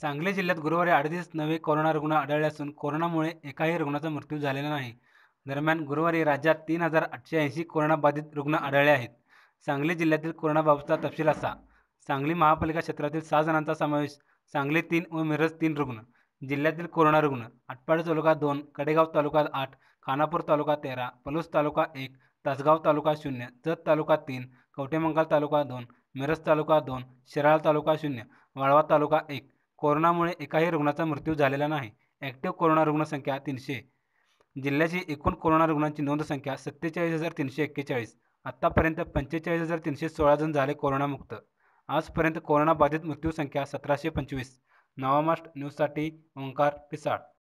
सांगली जिल्ह्यात गुरुवारी अडतीस नवे कोरोना रुग्ण आढळले असून कोरोनामुळे एकाही रुग्णाचा मृत्यू झालेला नाही दरम्यान गुरुवारी राज्यात तीन हजार आठशे ऐंशी कोरोनाबाधित रुग्ण आढळले आहेत सांगली जिल्ह्यातील कोरोनाबाबतचा तपशील असा सांगली महापालिका क्षेत्रातील सहा जणांचा समावेश सांगली तीन व मिरज तीन रुग्ण जिल्ह्यातील कोरोना रुग्ण आटपाडी तालुका दोन कडेगाव तालुका आठ खानापूर तालुका तेरा पलूस तालुका एक तासगाव तालुका शून्य जत तालुका तीन कवठेमंगाल तालुका दोन मिरज तालुका दोन शिराळ तालुका शून्य वाळवा तालुका एक कोरोनामुळे एकाही रुग्णाचा मृत्यू झालेला नाही ॲक्टिव्ह कोरोना रुग्णसंख्या तीनशे जिल्ह्याची एकूण कोरोना रुग्णांची नोंद संख्या सत्तेचाळीस हजार तीनशे एक्केचाळीस आत्तापर्यंत पंचेचाळीस हजार तीनशे सोळा जण झाले कोरोनामुक्त आजपर्यंत कोरोनाबाधित मृत्यूसंख्या सतराशे पंचवीस नवामास्ट न्यूजसाठी ओंकार पिसाळ